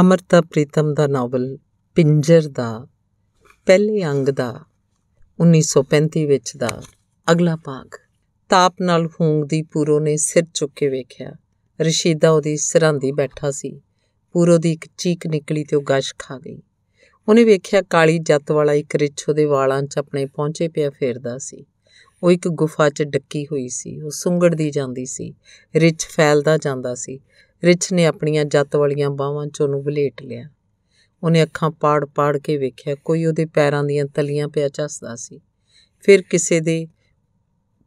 ਅਮਰਤਾ ਪ੍ਰੀਤਮ ਦਾ novel ਪਿੰਜਰ ਦਾ ਪਹਿਲੇ ਅੰਗ ਦਾ 1935 ਵਿੱਚ ਦਾ ਅਗਲਾ ਭਾਗ ਤਾਪ ਨਾਲ ਫੂੰਗਦੀ ਪੂਰੋ ਨੇ ਸਿਰ ਚੁੱਕ ਕੇ ਵੇਖਿਆ ਰਸ਼ੀਦਾ ਉਹਦੀ ਸਰਾਂਦੀ ਬੈਠਾ ਸੀ ਪੂਰੋ ਦੀ ਇੱਕ ਚੀਕ ਨਿਕਲੀ ਤੇ ਉਹ ਗਸ਼ ਖਾ ਗਈ ਉਹਨੇ ਵੇਖਿਆ ਕਾਲੀ ਜੱਤ ਵਾਲਾ ਇੱਕ ਰਿਛੋ ਦੇ ਵਾਲਾਂ 'ਚ ਆਪਣੇ ਪਹੁੰਚੇ ਪਿਆ ਫੇਰਦਾ ਸੀ ਉਹ ਇੱਕ ਗੁਫਾ 'ਚ ਡੱਕੀ ਹੋਈ ਸੀ ਉਹ ਸੁੰਗੜਦੀ ਜਾਂਦੀ ਸੀ ਰਿਛ ਫੈਲਦਾ ਜਾਂਦਾ ਸੀ ਰਿਛ ਨੇ ਆਪਣੀਆਂ ਜੱਤ ਵਾਲੀਆਂ ਬਾਹਾਂ ਚੋਂ ਉਹਨੂੰ ਬਲੇਟ ਲਿਆ ਉਹਨੇ ਅੱਖਾਂ ਪਾੜ-ਪਾੜ ਕੇ ਵੇਖਿਆ ਕੋਈ ਉਹਦੇ ਪੈਰਾਂ ਦੀਆਂ ਤਲੀਆਂ ਪਿਆ ਚੱਸਦਾ ਸੀ ਫਿਰ ਕਿਸੇ ਦੇ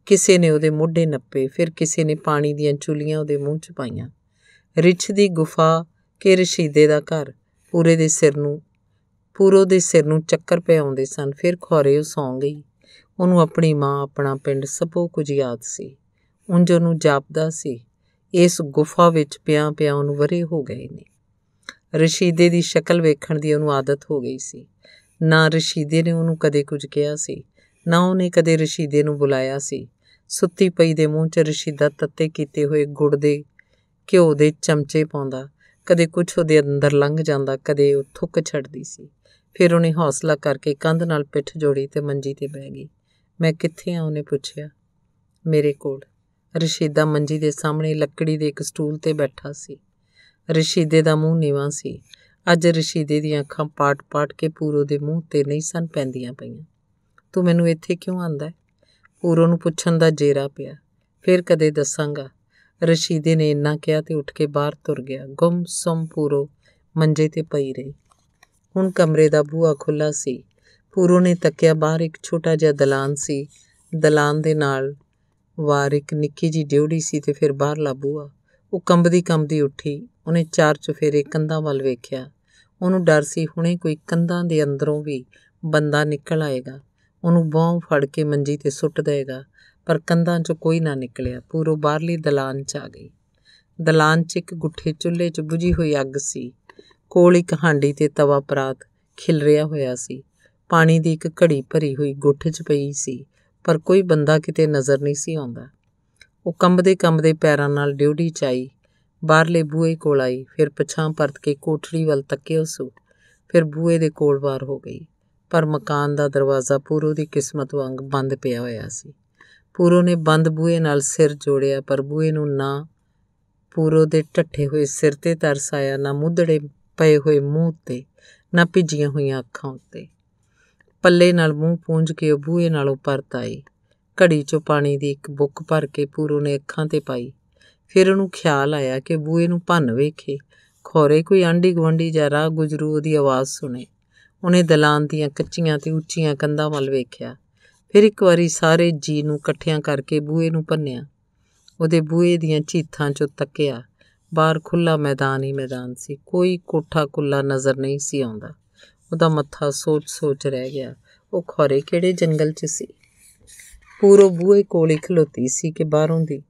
ਕਿਸੇ ਨੇ ਉਹਦੇ ਮੋਢੇ ਨੱਪੇ ਫਿਰ ਕਿਸੇ ਨੇ ਪਾਣੀ ਦੀਆਂ ਚੁਲੀਆਂ ਉਹਦੇ ਮੂੰਹ 'ਚ ਪਾਈਆਂ ਰਿਛ ਦੀ ਗੁਫਾ ਕੇ ਰਸ਼ੀਦੇ ਦਾ ਘਰ ਪੂਰੇ ਦੇ ਸਿਰ ਨੂੰ ਪੂਰੋ ਦੇ ਸਿਰ ਨੂੰ ਚੱਕਰ ਪਿਆਉਂਦੇ ਸਨ ਫਿਰ ਖੋਰੇ ਉਹ ਸੌਂ ਗਈ ਉਹਨੂੰ ਆਪਣੀ ਮਾਂ ਆਪਣਾ ਪਿੰਡ ਸਭੋ ਕੁਝ ਯਾਦ ਸੀ ਉਂਝ ਨੂੰ ਜਾਪਦਾ ਸੀ ਇਸ ਗੁਫਾ ਵਿੱਚ ਪਿਆਂ ਪਿਆਂ ਉਹਨੂੰ ਵਰੇ ਹੋ ਗਏ ਨੇ ਰਸ਼ੀਦੇ ਦੀ ਸ਼ਕਲ ਵੇਖਣ ਦੀ ਉਹਨੂੰ ਆਦਤ ਹੋ ਗਈ ਸੀ ਨਾ ਰਸ਼ੀਦੇ ਨੇ ਉਹਨੂੰ ਕਦੇ ਕੁਝ ਕਿਹਾ ਸੀ ਨਾ ਉਹਨੇ ਕਦੇ ਰਸ਼ੀਦੇ ਨੂੰ ਬੁਲਾਇਆ ਸੀ ਸੁੱਤੀ ਪਈ ਦੇ ਮੂੰਹ 'ਚ ਰਸ਼ੀਦਾ ਤੱਤੇ ਕੀਤੇ ਹੋਏ ਗੁੜ ਦੇ ਘਿਓ ਦੇ ਚਮਚੇ ਪਾਉਂਦਾ ਕਦੇ ਕੁਝ ਉਹਦੇ ਅੰਦਰ ਲੰਘ ਜਾਂਦਾ ਕਦੇ ਉਹ ਥੁੱਕ ਛੱਡਦੀ ਸੀ ਫਿਰ ਉਹਨੇ ਹੌਸਲਾ ਕਰਕੇ ਕੰਧ ਨਾਲ ਪਿੱਠ ਜੋੜੀ ਤੇ ਮੰਜੀ ਤੇ ਬਹਿ ਗਈ ਮੈਂ ਕਿੱਥੇ ਆ ਉਹਨੇ ਪੁੱਛਿਆ ਮੇਰੇ ਕੋਲ ਰਸ਼ੀਦਾ ਮੰਜੀ ਦੇ ਸਾਹਮਣੇ ਲੱਕੜੀ ਦੇ ਇੱਕ ਸਟੂਲ ਤੇ ਬੈਠਾ ਸੀ ਰਸ਼ੀਦੇ ਦਾ ਮੂੰਹ ਨੀਵਾ ਸੀ ਅੱਜ ਰਸ਼ੀਦੇ ਦੀਆਂ ਅੱਖਾਂ ਪਾਟ-ਪਾਟ ਕੇ ਪੂਰੋ ਦੇ ਮੂੰਹ ਤੇ ਨਹੀਂ ਸਨ ਪੈਂਦੀਆਂ ਪਈਆਂ ਤੂੰ ਮੈਨੂੰ ਇੱਥੇ ਕਿਉਂ ਆਂਦਾ ਪੂਰੋ ਨੂੰ ਪੁੱਛਣ ਦਾ ਜੇਰਾ ਪਿਆ ਫਿਰ ਕਦੇ ਦੱਸਾਂਗਾ ਰਸ਼ੀਦੇ ਨੇ ਇੰਨਾ ਕਿਹਾ ਤੇ ਉੱਠ ਕੇ ਬਾਹਰ ਤੁਰ ਗਿਆ ਗੁੰਮ-ਸੁੰਮ ਪੂਰੋ ਮੰਜੇ ਤੇ ਪਈ ਰਹੀ ਹੁਣ ਕਮਰੇ ਦਾ ਬੂਹਾ ਖੁੱਲਾ ਸੀ ਪੂਰੋ ਨੇ ਤੱਕਿਆ ਬਾਹਰ ਇੱਕ ਛੋਟਾ ਜਿਹਾ ਦਲਾਨ ਸੀ ਦਲਾਨ ਦੇ ਨਾਲ ਵਾਰ ਇੱਕ ਨਿੱਕੀ ਜੀ ਡਿਉੜੀ ਸੀ ਤੇ ਫਿਰ ਬਾਹਰਲਾ ਬੂਹਾ ਉਹ ਕੰਬਦੀ ਕੰਬਦੀ ਉੱਠੀ ਉਹਨੇ ਚਾਰ ਚੁਫੇਰੇ ਕੰਧਾਂ ਵੱਲ ਵੇਖਿਆ ਉਹਨੂੰ ਡਰ ਸੀ ਹੁਣੇ ਕੋਈ ਕੰਧਾਂ ਦੇ ਅੰਦਰੋਂ ਵੀ ਬੰਦਾ ਨਿਕਲ ਆਏਗਾ ਉਹਨੂੰ ਬੋਂ ਫੜ ਕੇ ਮੰਜੀ ਤੇ ਸੁੱਟ ਦੇਗਾ ਪਰ ਕੰਧਾਂ 'ਚੋਂ ਕੋਈ ਨਾ ਨਿਕਲਿਆ ਪੂਰੋ ਬਾਹਰਲੀ ਦਲਾਨ 'ਚ ਆ ਗਈ ਦਲਾਨ 'ਚ ਇੱਕ ਗੁੱਠੇ ਚੁੱਲ੍ਹੇ 'ਚ ਬੁਝੀ ਹੋਈ ਅੱਗ ਸੀ ਕੋਲ ਇੱਕ ਹਾਂਡੀ ਤੇ ਤਵਾ ਪਰਾਤ ਖਿਲ ਰਿਹਾ ਹੋਇਆ ਸੀ ਪਾਣੀ ਦੀ ਇੱਕ ਘੜੀ ਭਰੀ ਹੋਈ ਗੁੱਠ 'ਚ ਪਈ ਸੀ ਪਰ ਕੋਈ ਬੰਦਾ ਕਿਤੇ ਨਜ਼ਰ ਨਹੀਂ ਸੀ ਆਉਂਦਾ ਉਹ ਕੰਬਦੇ ਕੰਬਦੇ ਪੈਰਾਂ ਨਾਲ ਡਿਊਟੀ 'ਚ ਆਈ ਬਾਹਰਲੇ ਬੂਏ ਕੋਲ ਆਈ ਫਿਰ ਪਛਾਂ ਪਰਤ ਕੇ ਕੋਠੜੀ ਵੱਲ ਤੱਕਿਆ ਸੂ ਫਿਰ ਬੂਏ ਦੇ ਕੋਲ ਬਾਹਰ ਹੋ ਗਈ ਪਰ ਮਕਾਨ ਦਾ ਦਰਵਾਜ਼ਾ ਪੂਰੋ ਦੀ ਕਿਸਮਤ ਵਾਂਗ ਬੰਦ ਪਿਆ ਹੋਇਆ ਸੀ ਪੂਰੋ ਨੇ ਬੰਦ ਬੂਏ ਨਾਲ ਸਿਰ ਜੋੜਿਆ ਪਰ ਬੂਏ ਨੂੰ ਨਾ ਪੂਰੋ ਦੇ ਟੱਠੇ ਹੋਏ ਸਿਰ ਤੇ ਤਰਸ ਆਇਆ ਨਾ ਮੁੱਧੜੇ ਪਏ ਹੋਏ ਮੂੰਹ ਤੇ ਨਾ ਭਿੱਜੀਆਂ ਹੋਈਆਂ ਅੱਖਾਂ ਉੱਤੇ ਪੱਲੇ ਨਾਲ ਮੂੰਹ ਪੂੰਝ ਕੇ ਉਹ ਬੂਹੇ ਨਾਲੋਂ ਪਰਤ ਆਈ ਘੜੀ 'ਚੋਂ ਪਾਣੀ ਦੀ ਇੱਕ ਬੁੱਕ ਭਰ ਕੇ ਪੂਰੋ ਨੇ ਅੱਖਾਂ ਤੇ ਪਾਈ ਫਿਰ ਉਹਨੂੰ ਖਿਆਲ ਆਇਆ ਕਿ ਬੂਹੇ ਨੂੰ ਭੰਨ ਵੇਖੇ ਖੋਰੇ ਕੋਈ ਆਂਢੀ ਗਵੰਡੀ ਜਾਂ ਰਾਹ ਗੁਜਰੂ ਉਹਦੀ ਆਵਾਜ਼ ਸੁਣੇ ਉਹਨੇ ਦਲਾਨ ਦੀਆਂ ਕੱਚੀਆਂ ਤੇ ਉੱਚੀਆਂ ਕੰਧਾਂ ਵੱਲ ਵੇਖਿਆ ਫਿਰ ਇੱਕ ਵਾਰੀ ਸਾਰੇ ਜੀ ਨੂੰ ਇਕੱਠਿਆਂ ਕਰਕੇ ਬੂਹੇ ਨੂੰ ਭੰਨਿਆ ਉਹਦੇ ਬੂਹੇ ਦੀਆਂ ਚੀਥਾਂ 'ਚੋਂ ਤੱਕਿਆ ਬਾਹਰ ਖੁੱਲਾ ਮੈਦਾਨ ਹੀ ਮੈਦਾਨ ਸੀ ਕੋਈ ਕੋਠਾ ਕੁੱਲਾ ਨਜ਼ਰ ਨਹੀਂ ਸੀ ਆਉਂਦਾ ਉਹਦਾ ਮੱਥਾ ਸੋਚ-ਸੋਚ ਰਹਿ ਗਿਆ ਉਹ ਖੋਰੇ ਕਿਹੜੇ ਜੰਗਲ 'ਚ ਸੀ ਪੂਰੋ ਬੂਹੇ ਕੋਲ ਹੀ ਖਲੋਤੀ ਸੀ ਕਿ ਬਾਹਰੋਂ ਦੀ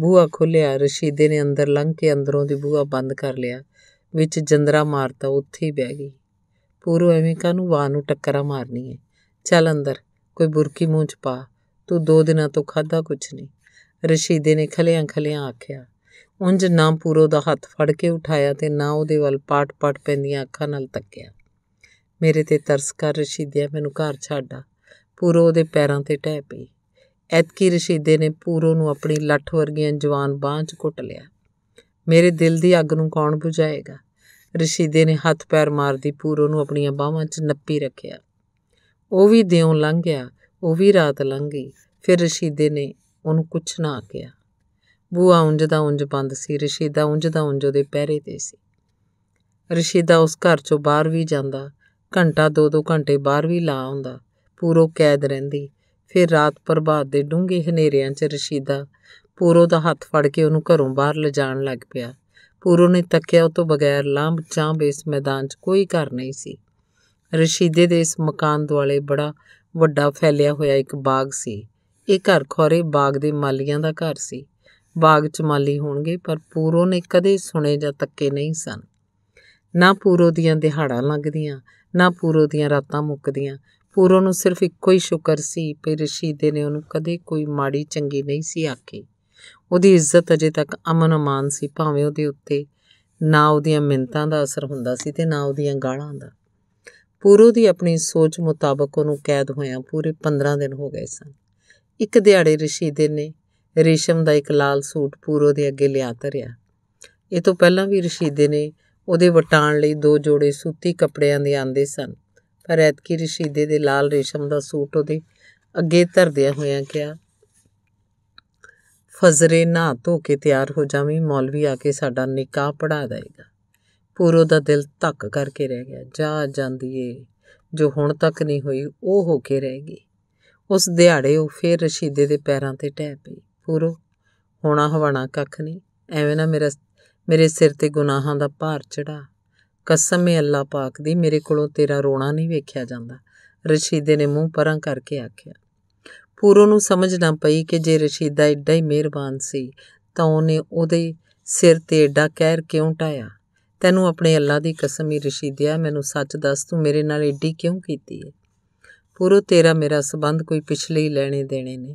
ਬੂਹਾ ਖੁੱਲਿਆ ਰਸ਼ੀਦੇ ਨੇ ਅੰਦਰ ਲੰਘ ਕੇ ਅੰਦਰੋਂ ਦੀ ਬੂਹਾ ਬੰਦ ਕਰ ਲਿਆ ਵਿੱਚ ਜੰਦਰਾ ਮਾਰਤਾ ਉੱਥੇ ਹੀ ਬਹਿ ਗਈ ਪੂਰੋ ਐਵੇਂ ਕਾਨੂੰ ਵਾਹ ਨੂੰ ਟੱਕਰਾ ਮਾਰਨੀ ਹੈ ਚੱਲ ਅੰਦਰ ਕੋਈ ਬੁਰਕੀ ਮੂੰਹ 'ਚ ਪਾ ਤੂੰ ਦੋ ਦਿਨਾਂ ਤੋਂ ਖਾਦਾ ਕੁਝ ਨਹੀਂ ਰਸ਼ੀਦੇ ਨੇ ਖਲਿਆਂ ਖਲਿਆਂ ਆਖਿਆ ਉੰਜ ਨਾ ਪੂਰੋ ਦਾ ਹੱਥ ਫੜ ਕੇ ਉਠਾਇਆ ਤੇ ਨਾ ਉਹਦੇ ਵੱਲ ਪਾਟ-ਪਾਟ ਪੈਂਦੀਆਂ ਅੱਖਾਂ ਨਾਲ ਤੱਕਿਆ ਮੇਰੇ ਤੇ ਤਰਸ ਕਰ ਰਸ਼ੀਦਿਆ ਮੈਨੂੰ ਘਰ ਛੱਡਾ ਪੂਰੋ ਦੇ ਪੈਰਾਂ ਤੇ ਟਹਿ ਪਈ ਐਤਕੀ ਰਸ਼ੀਦੇ ਨੇ ਪੂਰੋ ਨੂੰ ਆਪਣੀ ਲੱਠ ਵਰਗੀਆਂ ਜਵਾਨ ਬਾਹਾਂ 'ਚ ਘੁੱਟ ਲਿਆ ਮੇਰੇ ਦਿਲ ਦੀ ਅੱਗ ਨੂੰ ਕੌਣ ਬੁਝਾਏਗਾ ਰਸ਼ੀਦੇ ਨੇ ਹੱਥ ਪੈਰ ਮਾਰਦੀ ਪੂਰੋ ਨੂੰ ਆਪਣੀਆਂ ਬਾਹਾਂ 'ਚ ਨੱਪੀ ਰੱਖਿਆ ਉਹ ਵੀ ਦਿਉ ਲੰਘ ਗਿਆ ਉਹ ਵੀ ਰਾਤ ਲੰਘ ਗਈ ਫਿਰ ਰਸ਼ੀਦੇ ਨੇ ਉਹਨੂੰ ਕੁਛ ਨਾ ਕਿਹਾ ਬੂਆ ਉੰਜ ਦਾ ਉੰਜ ਬੰਦ ਸੀ ਰਸ਼ੀਦਾ ਉੰਜ ਦਾ ਉੰਜ ਉਹਦੇ ਪਹਿਰੇ ਤੇ ਸੀ ਰਸ਼ੀਦਾ ਉਸ ਘਰ ਚੋਂ ਬਾਹਰ ਵੀ ਜਾਂਦਾ ਘੰਟਾ 2-2 ਘੰਟੇ ਬਾਹਰ ਵੀ ਲਾ ਆਉਂਦਾ ਪੂਰੋ ਕੈਦ ਰਹਿੰਦੀ ਫਿਰ ਰਾਤ ਪ੍ਰਭਾਤ ਦੇ ਡੂੰਘੇ ਹਨੇਰਿਆਂ 'ਚ ਰਸ਼ੀਦਾ ਪੂਰੋ ਦਾ ਹੱਥ ਫੜ ਕੇ ਉਹਨੂੰ ਘਰੋਂ ਬਾਹਰ ਲਿਜਾਣ ਲੱਗ ਪਿਆ ਪੂਰੋ ਨੇ ਤੱਕਿਆ ਉਹ ਤੋਂ ਬਗੈਰ ਲਾਂਭ ਚਾਂ ਇਸ ਮੈਦਾਨ 'ਚ ਕੋਈ ਘਰ ਨਹੀਂ ਸੀ ਰਸ਼ੀਦੇ ਦੇ ਇਸ ਮਕਾਨ ਦੁਆਲੇ ਬੜਾ ਵੱਡਾ ਫੈਲਿਆ ਹੋਇਆ ਇੱਕ ਬਾਗ ਸੀ ਇਹ ਘਰ ਖੋਰੇ ਬਾਗ ਦੇ ਮਾਲੀਆਂ ਦਾ ਘਰ ਸੀ ਬਾਗ 'ਚ ਮਾਲੀ ਹੋਣਗੇ ਪਰ ਪੂਰੋ ਨੇ ਕਦੇ ਸੁਣੇ ਜਾਂ ਤੱਕੇ ਨਹੀਂ ਸਨ ਨਾ ਪੂਰੋ ਦੀਆਂ ਦਿਹਾੜਾਂ ਲੰਘਦੀਆਂ ਨਾ ਪੂਰੋ ਦੀਆਂ ਰਾਤਾਂ ਮੁੱਕਦੀਆਂ ਪੂਰੋ ਨੂੰ ਸਿਰਫ ਇੱਕੋ ਹੀ ਸ਼ੁਕਰ ਸੀ ਕਿ ਰਸ਼ੀਦੇ ਨੇ ਉਹਨੂੰ ਕਦੇ ਕੋਈ ਮਾੜੀ ਚੰਗੀ ਨਹੀਂ ਸੀ ਆਖੀ ਉਹਦੀ ਇੱਜ਼ਤ ਅਜੇ ਤੱਕ ਅਮਨ ਅਮਾਨ ਸੀ ਭਾਵੇਂ ਉਹਦੇ ਉੱਤੇ ਨਾ ਉਹਦੀਆਂ ਮਿੰਤਾਂ ਦਾ ਅਸਰ ਹੁੰਦਾ ਸੀ ਤੇ ਨਾ ਉਹਦੀਆਂ ਗਾਲਾਂ ਦਾ ਪੂਰੋ ਦੀ ਆਪਣੀ ਸੋਚ ਮੁਤਾਬਕ ਉਹਨੂੰ ਕੈਦ ਹੋਇਆ ਪੂਰੇ 15 ਦਿਨ ਹੋ ਗਏ ਸਨ ਇੱਕ ਦਿਹਾੜੇ ਰਸ਼ੀਦੇ ਨੇ ਰੇਸ਼ਮ ਦਾ ਇੱਕ ਲਾਲ ਸੂਟ ਪੂਰੋ ਦੇ ਅੱਗੇ ਲਿਆ ਤਰਿਆ ਇਹ ਤੋਂ ਪਹਿਲਾਂ ਵੀ ਰਸ਼ੀਦੇ ਨੇ ਉਹਦੇ ਵਟਾਣ ਲਈ ਦੋ ਜੋੜੇ ਸੂਤੀ ਕੱਪੜਿਆਂ ਦੇ ਆਂਦੇ ਸਨ ਪਰ ਐਤਕੀ ਰਸ਼ੀਦੇ ਦੇ ਲਾਲ ਰੇਸ਼ਮ ਦਾ ਸੂਟ ਉਹਦੇ ਅੱਗੇ ਧਰਦਿਆ ਹੋਇਆ ਕਿਹਾ ਫਜ਼ਰੇ ਨਾ ਧੋ ਕੇ ਤਿਆਰ ਹੋ ਜਾਵੀਂ ਮੌਲਵੀ ਆ ਕੇ ਸਾਡਾ ਨਿਕਾਹ ਪੜਾ ਦੇਗਾ ਪੂਰੋ ਦਾ ਦਿਲ ਧੱਕ ਕਰਕੇ ਰਹਿ ਗਿਆ ਜਾ ਜਾਂਦੀ ਏ ਜੋ ਹੁਣ ਤੱਕ ਨਹੀਂ ਹੋਈ ਉਹ ਹੋ ਕੇ ਰਹਿ ਗਈ ਉਸ ਦਿਹਾੜੇ ਉਹ ਫੇਰ ਰਸ਼ੀਦੇ ਦੇ ਪੈਰਾਂ ਤੇ ਟਹਿ ਪਈ ਪੂਰੋ ਹੋਣਾ ਹਵਾਣਾ ਕੱਖ ਨਹੀਂ ਐਵੇਂ ਨਾ ਮੇਰਾ ਮੇਰੇ ਸਿਰ ਤੇ ਗੁਨਾਹਾਂ ਦਾ ਭਾਰ ਚੜਾ ਕਸਮ ਏ ਅੱਲਾ ਪਾਕ ਦੀ ਮੇਰੇ ਕੋਲੋਂ ਤੇਰਾ ਰੋਣਾ ਨਹੀਂ ਵੇਖਿਆ ਜਾਂਦਾ ਰਸ਼ੀਦੇ ਨੇ ਮੂੰਹ ਪਰਾਂ ਕਰਕੇ ਆਖਿਆ ਪੂਰੋ ਨੂੰ ਸਮਝ ਨਾ ਪਈ ਕਿ ਜੇ ਰਸ਼ੀਦਾ ਐਡਾ ਹੀ ਮਿਹਰਬਾਨ ਸੀ ਤਾਂ ਉਹਨੇ ਉਹਦੇ ਸਿਰ ਤੇ ਐਡਾ ਕਹਿਰ ਕਿਉਂ ਟਾਇਆ ਤੈਨੂੰ ਆਪਣੇ ਅੱਲਾ ਦੀ ਕਸਮ ਹੀ ਰਸ਼ੀਦਿਆ ਮੈਨੂੰ ਸੱਚ ਦੱਸ ਤੂੰ ਮੇਰੇ ਨਾਲ ਐਡੀ ਕਿਉਂ ਕੀਤੀ ਹੈ ਪੂਰੋ ਤੇਰਾ ਮੇਰਾ ਸਬੰਧ ਕੋਈ ਪਿਛਲੇ ਹੀ ਲੈਣੇ ਦੇਣੇ ਨੇ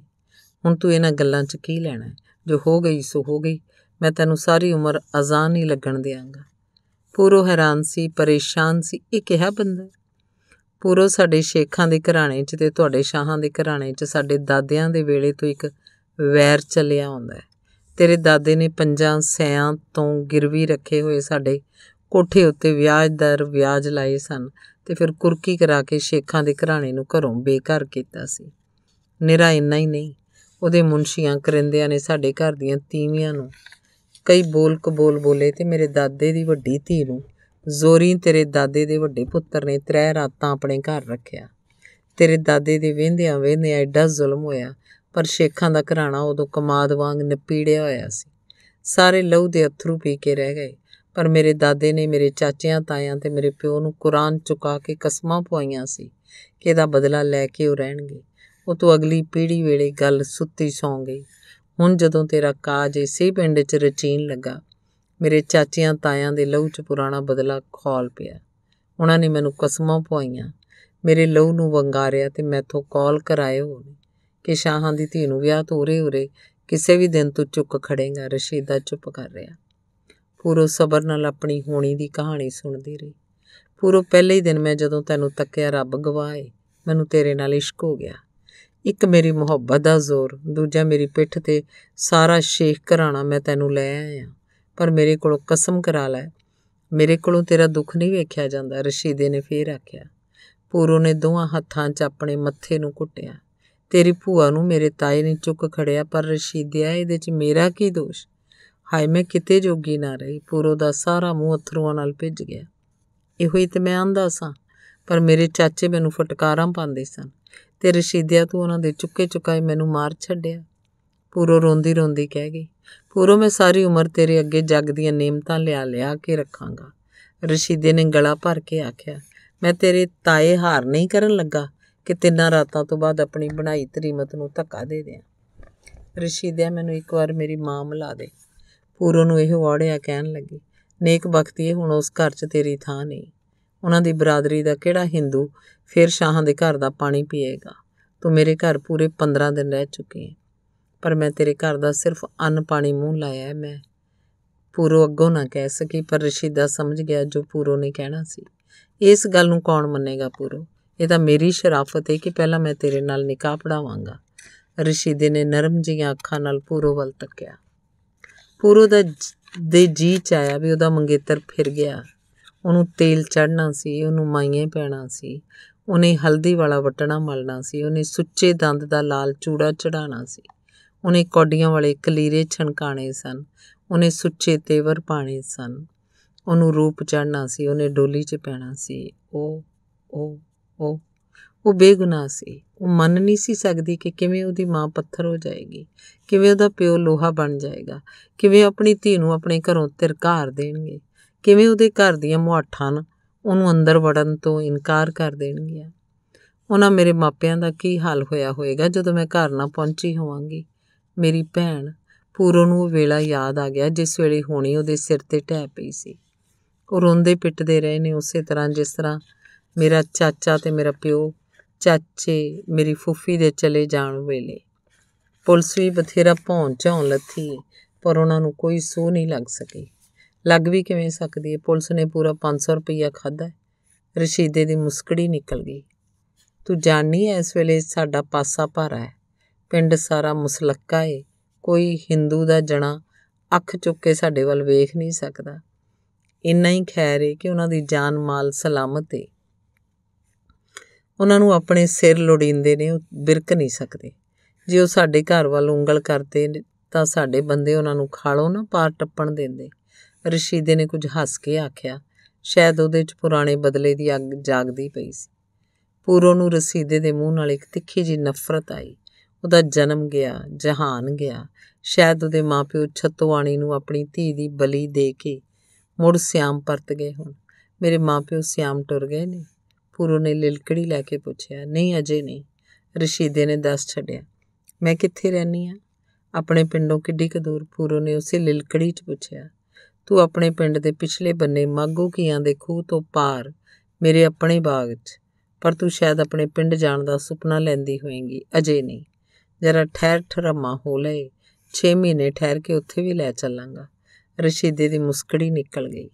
ਹੁਣ ਤੂੰ ਇਹਨਾਂ ਗੱਲਾਂ 'ਚ ਕੀ ਲੈਣਾ ਜੋ ਹੋ ਗਈ ਸੋ ਹੋ ਗਈ ਮੈਂ ਤੈਨੂੰ ਸਾਰੀ ਉਮਰ ਅਜ਼ਾਨ ਹੀ ਲੱਗਣ ਦੇਵਾਂਗਾ ਪੂਰੋ ਹੈਰਾਨ ਸੀ ਪਰੇਸ਼ਾਨ ਸੀ ਇਹ ਕਿਹਾ ਬੰਦਾ ਪੂਰੋ ਸਾਡੇ ਸ਼ੇਖਾਂ ਦੇ ਘਰਾਣੇ 'ਚ ਤੇ ਤੁਹਾਡੇ ਸ਼ਾਹਾਂ ਦੇ ਘਰਾਣੇ 'ਚ ਸਾਡੇ ਦਾਦਿਆਂ ਦੇ ਵੇਲੇ ਤੋਂ ਇੱਕ ਵੈਰ ਚੱਲਿਆ ਆਉਂਦਾ ਹੈ ਤੇਰੇ ਦਾਦੇ ਨੇ ਪੰਜਾਂ ਸਿਆਂ ਤੋਂ ਗਿਰਵੀ ਰੱਖੇ ਹੋਏ ਸਾਡੇ ਕੋਠੇ ਉੱਤੇ ਵਿਆਜ ਦਰ ਵਿਆਜ ਲਾਏ ਸਨ ਤੇ ਫਿਰ ਕੁਰਕੀ ਕਰਾ ਕੇ ਸ਼ੇਖਾਂ ਦੇ ਘਰਾਣੇ ਨੂੰ ਘਰੋਂ ਬੇਕਾਰ ਕੀਤਾ ਸੀ ਨਿਰਾ ਇੰਨਾ ਹੀ ਨਹੀਂ ਉਹਦੇ ਮੁੰਸ਼ੀਆਂ ਕਰਿੰਦਿਆਂ ਨੇ ਸਾਡੇ ਘਰ ਦੀਆਂ ਤੀਵੀਆਂ ਨੂੰ ਕਈ ਬੋਲ ਕਬੋਲ ਬੋਲੇ ਤੇ ਮੇਰੇ ਦਾਦੇ ਦੀ ਵੱਡੀ ਧੀ ਨੂੰ ਜ਼ੋਰੀ ਤੇਰੇ ਦਾਦੇ ਦੇ ਵੱਡੇ ਪੁੱਤਰ ਨੇ ਤਰੇ ਰਾਤਾਂ ਆਪਣੇ ਘਰ ਰੱਖਿਆ ਤੇਰੇ ਦਾਦੇ ਦੇ ਵਹਿੰਦਿਆਂ ਵਿੰਦਿਆਂ ਐਡਾ ਜ਼ੁਲਮ ਹੋਇਆ ਪਰ ਸ਼ੇਖਾਂ ਦਾ ਘਰਾਣਾ ਉਦੋਂ ਕਮਾਦ ਵਾਂਗ ਨਪੀੜਿਆ ਹੋਇਆ ਸੀ ਸਾਰੇ ਲਹੂ ਦੇ ਅਥਰੂ ਪੀ ਕੇ ਰਹਿ ਗਏ ਪਰ ਮੇਰੇ ਦਾਦੇ ਨੇ ਮੇਰੇ ਚਾਚਿਆਂ ਤਾਇਆਂ ਤੇ ਮੇਰੇ ਪਿਓ ਨੂੰ ਕੁਰਾਨ ਚੁਕਾ ਕੇ ਕਸਮਾਂ ਪਵਾਈਆਂ ਸੀ ਕਿ ਇਹਦਾ ਬਦਲਾ ਲੈ ਕੇ ਉਹ ਰਹਿਣਗੇ ਉਹ ਤੋਂ ਅਗਲੀ ਪੀੜ੍ਹੀ ਵੇਲੇ ਗੱਲ ਸੁੱਤੀ ਸੌਂ ਗਈ ਹੁਣ ਜਦੋਂ ਤੇਰਾ ਕਾਜ ਇਸੇ ਪਿੰਡ 'ਚ ਰਚੀਨ ਲੱਗਾ ਮੇਰੇ ਚਾਚਿਆਂ ਤਾਇਆਂ ਦੇ ਲਹੂ 'ਚ ਪੁਰਾਣਾ ਬਦਲਾ ਖੋਲ ਪਿਆ ਉਹਨਾਂ ਨੇ ਮੈਨੂੰ ਕਸਮਾਂ ਪਵਾਈਆਂ ਮੇਰੇ ਲਹੂ ਨੂੰ ਵੰਗਾਰਿਆ ਤੇ ਮੈਥੋਂ ਕਾਲ ਕਰਾਏ ਹੋਣ ਕਿ ਸ਼ਾਹਾਂ ਦੀ ਧੀ ਨੂੰ ਵਿਆਹ ਤੋਰੇ ਉਰੇ ਕਿਸੇ ਵੀ ਦਿਨ ਤੂੰ ਚੁੱਕ ਖੜੇਗਾ ਰਸ਼ੀਦਾ ਚੁੱਪ ਕਰ ਰਿਹਾ ਪੂਰੋ ਸਬਰ ਨਾਲ ਆਪਣੀ ਹੋਣੀ ਦੀ ਕਹਾਣੀ ਸੁਣਦੀ ਰਹੀ ਪੂਰੋ ਪਹਿਲੇ ਹੀ ਦਿਨ ਮੈਂ ਜਦੋਂ ਤੈਨੂੰ ਤੱਕਿਆ ਰੱਬ ਗਵਾਏ ਮੈਨੂੰ ਤੇਰੇ ਨਾਲ ਇਸ਼ਕ ਹੋ ਗਿਆ ਇੱਕ ਮੇਰੀ ਮੁਹੱਬਤ ਦਾ ਜ਼ੋਰ ਦੂਜਾ ਮੇਰੀ ਪਿੱਠ ਤੇ ਸਾਰਾ ਸ਼ੇਖ ਘਰਾਣਾ ਮੈਂ ਤੈਨੂੰ ਲੈ ਆਇਆ ਪਰ ਮੇਰੇ ਕੋਲੋਂ ਕਸਮ ਕਰਾ ਲੈ ਮੇਰੇ ਕੋਲੋਂ ਤੇਰਾ ਦੁੱਖ ਨਹੀਂ ਵੇਖਿਆ ਜਾਂਦਾ ਰਸ਼ੀਦੇ ਨੇ ਫੇਰ ਆਖਿਆ ਪੂਰੋ ਨੇ ਦੋਹਾਂ ਹੱਥਾਂ 'ਚ ਆਪਣੇ ਮੱਥੇ ਨੂੰ ਘੁੱਟਿਆ ਤੇਰੀ ਭੂਆ ਨੂੰ ਮੇਰੇ ਤਾਏ ਨੇ ਚੁੱਕ ਖੜਿਆ ਪਰ ਰਸ਼ੀਦਿਆ ਇਹਦੇ 'ਚ ਮੇਰਾ ਕੀ ਦੋਸ਼ ਹਾਏ ਮੈਂ ਕਿਤੇ ਜੋਗੀ ਨਾ ਰਹੀ ਪੂਰੋ ਦਾ ਸਾਰਾ ਮੂੰਹ ਅਥਰੂਆਂ ਨਾਲ ਭਿੱਜ ਗਿਆ ਇਹੋ ਹੀ ਤੇ ਮੈਂ ਆਂਦਾ ਸਾਂ ਪਰ ਮੇਰੇ ਚਾਚੇ ਮੈਨੂੰ ਫਟਕਾਰਾਂ ਪਾਉਂਦੇ ਸਨ ਤੇ ਰਸ਼ੀਦਿਆ ਤੂੰ ਉਹਨਾਂ ਦੇ ਚੁੱਕੇ ਚੁਕਾਏ ਮੈਨੂੰ ਮਾਰ ਛੱਡਿਆ ਪੂਰੋ ਰੋਂਦੀ ਰੋਂਦੀ ਕਹਿ ਗਈ ਪੂਰੋ ਮੈਂ ਸਾਰੀ ਉਮਰ ਤੇਰੇ ਅੱਗੇ ਜੱਗ ਦੀਆਂ ਨੇਮਤਾਂ ਲਿਆ ਲਿਆ ਕੇ ਰੱਖਾਂਗਾ ਰਸ਼ੀਦੇ ਨੇ ਗਲਾ ਭਰ ਕੇ ਆਖਿਆ ਮੈਂ ਤੇਰੇ ਤਾਏ ਹਾਰ ਨਹੀਂ ਕਰਨ ਲੱਗਾ ਕਿ ਤਿੰਨਾਂ ਰਾਤਾਂ ਤੋਂ ਬਾਅਦ ਆਪਣੀ ਬਣਾਈ ਤਰੀਮਤ ਨੂੰ ਧੱਕਾ ਦੇ ਦਿਆਂ ਰਸ਼ੀਦਿਆ ਮੈਨੂੰ ਇੱਕ ਵਾਰ ਮੇਰੀ ਮਾਂ ਮਿਲਾ ਦੇ ਪੂਰੋ ਨੂੰ ਇਹ ਵਾੜਿਆ ਕਹਿਣ ਲੱਗੀ ਨੇਕ ਬਖਤੀਏ ਹੁਣ ਉਸ ਘਰ 'ਚ ਤੇਰੀ ਥਾਂ ਨਹੀਂ ਉਹਨਾਂ ਦੀ ਬਰਾਦਰੀ ਦਾ ਕਿਹੜਾ ਹਿੰਦੂ ਫਿਰ ਸ਼ਾਹਾਂ ਦੇ ਘਰ ਦਾ ਪਾਣੀ ਪੀਏਗਾ ਤੂੰ ਮੇਰੇ ਘਰ ਪੂਰੇ 15 ਦਿਨ ਰਹਿ ਚੁੱਕੀ ਹੈ ਪਰ ਮੈਂ ਤੇਰੇ ਘਰ ਦਾ ਸਿਰਫ ਅੰਨ ਪਾਣੀ ਮੂੰਹ ਲਾਇਆ ਹੈ ਮੈਂ ਪੂਰੋ ਅੱਗੋਂ ਨਾ ਕਹਿ ਸਕੀ ਪਰ ਰਸ਼ੀਦਾ ਸਮਝ ਗਿਆ ਜੋ ਪੂਰੋ ਨੇ ਕਹਿਣਾ ਸੀ ਇਸ ਗੱਲ ਨੂੰ ਕੌਣ ਮੰਨੇਗਾ ਪੂਰੋ ਇਹ ਤਾਂ ਮੇਰੀ ਸ਼ਰਾਫਤ ਹੈ ਕਿ ਪਹਿਲਾਂ ਮੈਂ ਤੇਰੇ ਨਾਲ ਨਿਕਾਹ ਪੜਾਵਾਂਗਾ ਰਸ਼ੀਦੇ ਨੇ ਨਰਮ ਜੀਆਂ ਅੱਖਾਂ ਨਾਲ ਪੂਰੋ ਵੱਲ ਤੱਕਿਆ ਪੂਰੋ ਦਾ ਦੇ ਜੀ ਚਾਇਆ ਵੀ ਉਹਦਾ ਮੰਗੇਤਰ ਫਿਰ ਗਿਆ ਉਹਨੂੰ ਤੇਲ ਚੜਨਾ ਸੀ ਉਹਨੂੰ ਮਾਈਆਂ ਪੈਣਾ ਸੀ ਉਹਨੇ ਹਲਦੀ ਵਾਲਾ ਵਟਣਾ ਮਲਣਾ ਸੀ ਉਹਨੇ ਸੁੱਚੇ ਦੰਦ ਦਾ ਲਾਲ ਚੂੜਾ ਚੜਾਣਾ ਸੀ ਉਹਨੇ ਕੌਡੀਆਂ ਵਾਲੇ ਕਲੀਰੇ ਛਣਕਾਣੇ ਸਨ ਉਹਨੇ ਸੁੱਚੇ ਤੇਵਰ ਪਾਣੇ ਸਨ ਉਹਨੂੰ ਰੂਪ ਚੜਨਾ ਸੀ ਉਹਨੇ ਡੋਲੀ 'ਚ ਪੈਣਾ ਸੀ ਉਹ ਉਹ ਉਹ ਉਹ ਬੇਗੁਨਾਹ ਸੀ ਉਹ ਮੰਨ ਨਹੀਂ ਸੀ ਸਕਦੀ ਕਿ ਕਿਵੇਂ ਉਹਦੀ ਮਾਂ ਪੱਥਰ ਹੋ ਜਾਏਗੀ ਕਿਵੇਂ ਉਹਦਾ ਪਿਓ ਲੋਹਾ ਬਣ ਜਾਏਗਾ ਕਿਵੇਂ ਆਪਣੀ ਧੀ ਨੂੰ ਆਪਣੇ ਘਰੋਂ ਤਿਰਕਾਰ ਦੇਣਗੇ ਕਿਵੇਂ ਉਹਦੇ ਘਰ ਦੀਆਂ ਮੁਹਾਠਾਂ ਉਹਨੂੰ ਅੰਦਰ ਵੜਨ ਤੋਂ ਇਨਕਾਰ ਕਰ ਦੇਣਗੀਆਂ ਉਹਨਾਂ ਮੇਰੇ ਮਾਪਿਆਂ ਦਾ ਕੀ ਹਾਲ ਹੋਇਆ ਹੋਵੇਗਾ ਜਦੋਂ ਮੈਂ ਘਰ ਨਾ ਪਹੁੰਚੀ ਹੋਵਾਂਗੀ ਮੇਰੀ ਭੈਣ ਪੂਰੋ ਨੂੰ ਉਹ ਵੇਲਾ ਯਾਦ ਆ ਗਿਆ ਜਿਸ ਵੇਲੇ ਹੋਣੀ ਉਹਦੇ ਸਿਰ ਤੇ ਟੈ ਪਈ ਸੀ ਉਹ ਰੋਂਦੇ ਪਿੱਟਦੇ ਰਹੇ ਨੇ ਉਸੇ ਤਰ੍ਹਾਂ ਜਿਸ ਤਰ੍ਹਾਂ ਮੇਰਾ ਚਾਚਾ ਤੇ ਮੇਰਾ ਪਿਓ ਚਾਚੇ ਮੇਰੀ ਫੁੱਫੀ ਦੇ ਚਲੇ ਜਾਣ ਵੇਲੇ ਪੁਲਿਸ ਵੀ ਬਥੇਰਾ ਪਹੁੰਚ ਆਉਣ ਲੱਥੀ ਪਰ ਉਹਨਾਂ ਨੂੰ ਕੋਈ ਸੂਹ ਨਹੀਂ ਲੱਗ ਸਕੀ ਲੱਗ ਵੀ ਕਿਵੇਂ ਸਕਦੀ ਹੈ ਪੁਲਿਸ ਨੇ ਪੂਰਾ 500 ਰੁਪਇਆ ਖਾਦਾ ਰਸ਼ੀਦੇ ਦੀ ਮੁਸਕੜੀ ਨਿਕਲ ਗਈ ਤੂੰ ਜਾਣੀ ਐ ਇਸ ਵੇਲੇ ਸਾਡਾ ਪਾਸਾ ਭਾਰਾ ਹੈ ਪਿੰਡ ਸਾਰਾ ਮੁਸਲੱਕਾ ਏ ਕੋਈ Hindu ਦਾ ਜਣਾ ਅੱਖ ਚੁੱਕ ਕੇ ਸਾਡੇ ਵੱਲ ਵੇਖ ਨਹੀਂ ਸਕਦਾ ਇੰਨਾ ਹੀ ਖੈਰ ਏ ਕਿ ਉਹਨਾਂ ਦੀ ਜਾਨ ਮਾਲ ਸਲਾਮਤ ਏ ਉਹਨਾਂ ਨੂੰ ਆਪਣੇ ਸਿਰ ਲੋੜੀਂਦੇ ਨੇ ਉਹ ਬਿਰਕ ਨਹੀਂ ਸਕਦੇ ਜੇ ਉਹ ਸਾਡੇ ਘਰ ਵੱਲ ਉਂਗਲ ਕਰਦੇ ਤਾਂ ਸਾਡੇ ਬੰਦੇ ਉਹਨਾਂ ਨੂੰ ਖਾਲੋ ਨਾ ਪਾਰ ਟੱਪਣ ਦਿੰਦੇ ਰਸ਼ੀਦੇ ਨੇ ਕੁਝ ਹੱਸ ਕੇ ਆਖਿਆ ਸ਼ਾਇਦ ਉਹਦੇ 'ਚ ਪੁਰਾਣੇ ਬਦਲੇ ਦੀ ਅੱਗ ਜਾਗਦੀ ਪਈ ਸੀ ਪੂਰੋ ਨੂੰ ਰਸੀਦੇ ਦੇ ਮੂੰਹ ਨਾਲ ਇੱਕ ਤਿੱਖੀ ਜੀ ਨਫ਼ਰਤ ਆਈ ਉਹਦਾ ਜਨਮ ਗਿਆ ਜਹਾਨ ਗਿਆ ਸ਼ਾਇਦ ਉਹਦੇ ਮਾਪਿਓ ਛਤਵਾਣੀ ਨੂੰ ਆਪਣੀ ਧੀ ਦੀ ਬਲੀ ਦੇ ਕੇ ਮੁੜ ਸਿਆਮ ਪਰਤ ਗਏ ਹੁਣ ਮੇਰੇ ਮਾਪਿਓ ਸਿਆਮ ਟੁਰ ਗਏ ਨੇ ਪੂਰੋ ਨੇ ਲਿਲਕੜੀ ਲੈ ਕੇ ਪੁੱਛਿਆ ਨਹੀਂ ਅਜੇ ਨਹੀਂ ਰਸ਼ੀਦੇ ਨੇ ਦੱਸ ਛੱਡਿਆ ਮੈਂ ਕਿੱਥੇ ਰਹਿਨੀ ਆ ਆਪਣੇ ਪਿੰਡੋਂ ਕਿੱਡੀ ਕੁ ਦੂਰ ਪੂਰੋ ਨੇ ਉਸੇ ਲਿਲਕੜੀ 'ਚ ਪੁੱਛਿਆ ਤੂੰ ਆਪਣੇ ਪਿੰਡ ਦੇ ਪਿਛਲੇ ਬੰਨੇ ਮਾਗੋ ਕੀਆਂ ਦੇ ਖੂਹ ਤੋਂ ਪਾਰ ਮੇਰੇ ਆਪਣੇ ਬਾਗ 'ਚ ਪਰ ਤੂੰ ਸ਼ਾਇਦ ਆਪਣੇ ਪਿੰਡ ਜਾਣ ਦਾ ਸੁਪਨਾ ਲੈਂਦੀ ਹੋਏਂਗੀ ਅਜੇ ਨਹੀਂ ਜਰਾ ਠਹਿਰ ਠਰਮਾ ਹੋ ਲਏ 6 ਮਹੀਨੇ ਠਹਿਰ ਕੇ ਉੱਥੇ ਵੀ ਲੈ ਚੱਲਾਂਗਾ ਰਸ਼ੀਦੇ ਦੀ ਮੁਸਕੜੀ ਨਿਕਲ ਗਈ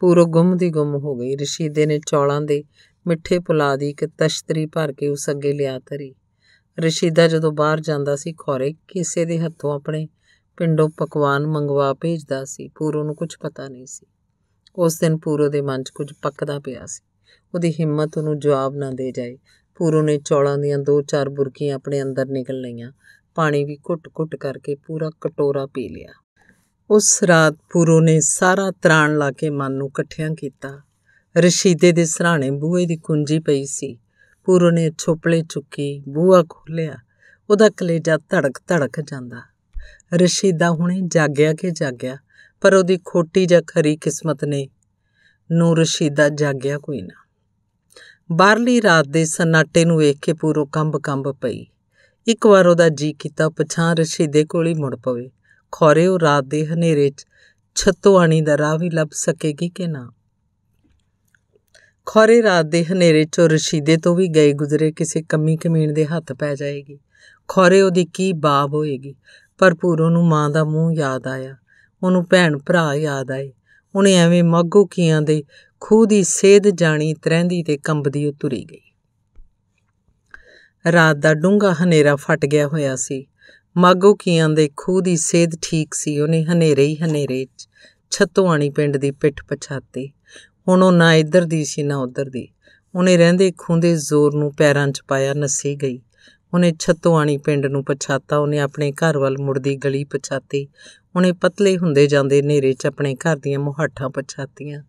ਪੂਰੋ ਗੁੰਮ ਦੀ ਗੁੰਮ ਹੋ ਗਈ ਰਸ਼ੀਦੇ ਨੇ ਚੌਲਾਂ ਦੇ ਮਿੱਠੇ ਪੁਲਾ ਦੀ ਇੱਕ ਤਸ਼ਤਰੀ ਭਰ ਕੇ ਉਸ ਅੱਗੇ ਲਿਆ ਤਰੀ ਰਸ਼ੀਦਾ ਜਦੋਂ ਬਾਹਰ ਜਾਂਦਾ ਸੀ ਖੋਰੇ ਕਿਸੇ ਦੇ ਹੱਥੋਂ ਆਪਣੇ ਪਿੰਡੋਂ ਪਕਵਾਨ ਮੰਗਵਾ ਭੇਜਦਾ ਸੀ ਪੂਰੋ ਨੂੰ ਕੁਝ ਪਤਾ ਨਹੀਂ ਸੀ ਉਸ ਦਿਨ ਪੂਰੋ ਦੇ ਮਨ 'ਚ ਕੁਝ ਪੱਕਦਾ ਪਿਆ ਸੀ ਉਹਦੀ ਹਿੰਮਤ ਉਹਨੂੰ ਜਵਾਬ ਨਾ ਦੇ ਜਾਏ ਪੂਰੋ ਨੇ ਚੌਲਾਂ ਦੀਆਂ ਦੋ ਚਾਰ ਬੁਰਕੀਆਂ ਆਪਣੇ ਅੰਦਰ ਨਿਕਲ ਲਈਆਂ ਪਾਣੀ ਵੀ ਘੁੱਟ-ਘੁੱਟ ਕਰਕੇ ਪੂਰਾ ਕਟੋਰਾ ਪੀ ਲਿਆ ਉਸ ਰਾਤ ਪੂਰੋ ਨੇ ਸਾਰਾ ਤਰਾਣ ਲਾ ਕੇ ਮਨ ਨੂੰ ਇਕੱਠਿਆਂ ਕੀਤਾ ਰਸ਼ੀਦੇ ਦੇ ਸਰਾਣੇ ਬੂਹੇ ਦੀ ਕੁੰਜੀ ਪਈ ਸੀ ਪੂਰੋ ਨੇ ਛੋਪਲੇ ਚੁੱਕੀ ਬੂਹਾ ਖੋਲਿਆ ਉਹਦਾ ਕਲੇਜਾ ਧੜਕ ਧੜਕ ਜਾਂਦਾ ਰਸ਼ੀਦਾ ਹੁਣੇ ਜਾਗਿਆ ਕਿ ਜਾਗਿਆ ਪਰ ਉਹਦੀ ਖੋਟੀ ਜਾਂ ਖਰੀ ਕਿਸਮਤ ਨੇ ਨੂੰ ਰਸ਼ੀਦਾ ਜਾਗਿਆ ਕੋਈ ਨਾ ਬਾਹਰਲੀ ਰਾਤ ਦੇ ਸਨਾਟੇ ਨੂੰ ਵੇਖ ਕੇ ਪੂਰੋ ਕੰਬ-ਕੰਬ ਪਈ ਇੱਕ ਵਾਰ ਉਹਦਾ ਜੀ ਕੀਤਾ ਪਛਾਂ ਰਸ਼ੀਦੇ ਕੋਲ ਹੀ ਮੁੜ ਪਵੇ ਖੋਰੇ ਉਹ ਰਾਤ ਦੇ ਹਨੇਰੇ 'ਚ ਛੱਤੋਂ ਆਣੀ ਦਾ ਰਾਹ ਵੀ ਲੱਭ ਸਕੇਗੀ ਕਿ ਨਾ ਖੋਰੇ ਰਾਤ ਦੇ ਹਨੇਰੇ 'ਚ ਰਸ਼ੀਦੇ ਤੋਂ ਵੀ ਗਏ ਗੁਜ਼ਰੇ ਕਿਸੇ ਕੰਮੀ ਕਮੀਣ ਦੇ ਹੱਥ ਪੈ ਜਾਏਗੀ ਖੋਰੇ ਉਹਦੀ ਕੀ ਬਾਬ ਹੋਏਗੀ ਪਰ ਪੂਰੋ ਨੂੰ ਮਾਂ ਦਾ ਮੂੰਹ ਯਾਦ ਆਇਆ ਉਹਨੂੰ ਭੈਣ ਭਰਾ ਯਾਦ ਆਏ ਉਹਨੇ ਐਵੇਂ ਮਾਗੋ ਕੀਆਂ ਦੇ ਖੂਹ ਦੀ ਸੇਧ ਜਾਣੀ ਤਰੰਦੀ ਤੇ ਕੰਬਦੀ ਉਹ ਤੁਰੀ ਗਈ ਰਾਤ ਦਾ ਡੂੰਘਾ ਹਨੇਰਾ ਫਟ ਗਿਆ ਹੋਇਆ ਸੀ ਮਾਗੋ ਕੀਆਂ ਦੇ ਖੂਹ ਦੀ ਸੇਧ ਠੀਕ ਸੀ ਉਹਨੇ ਹਨੇਰੇ ਹੀ ਹਨੇਰੇ ਚ ਛਤੋਆਣੀ ਪਿੰਡ ਦੀ ਪਿੱਠ ਪਛਾਤੀ ਹੁਣ ਉਹ ਨਾ ਇੱਧਰ ਦੀ ਸੀ ਨਾ ਉੱਧਰ ਦੀ ਉਹਨੇ ਰਹਿੰਦੇ ਦੇ ਜ਼ੋਰ ਨੂੰ ਪੈਰਾਂ 'ਚ ਪਾਇਆ ਨਸੀ ਗਈ ਉਹਨੇ ਛੱਤੋਆਣੀ ਪਿੰਡ ਨੂੰ ਪਛਾਤਾ ਉਹਨੇ ਆਪਣੇ ਘਰ ਵੱਲ ਮੁੜਦੀ ਗਲੀ ਪਛਾਤੀ ਉਹਨੇ ਪਤਲੇ ਹੁੰਦੇ ਜਾਂਦੇ ਹਨੇਰੇ 'ਚ ਆਪਣੇ ਘਰ ਦੀਆਂ ਮੁਹਾਠਾਂ ਪਛਾਤੀਆਂ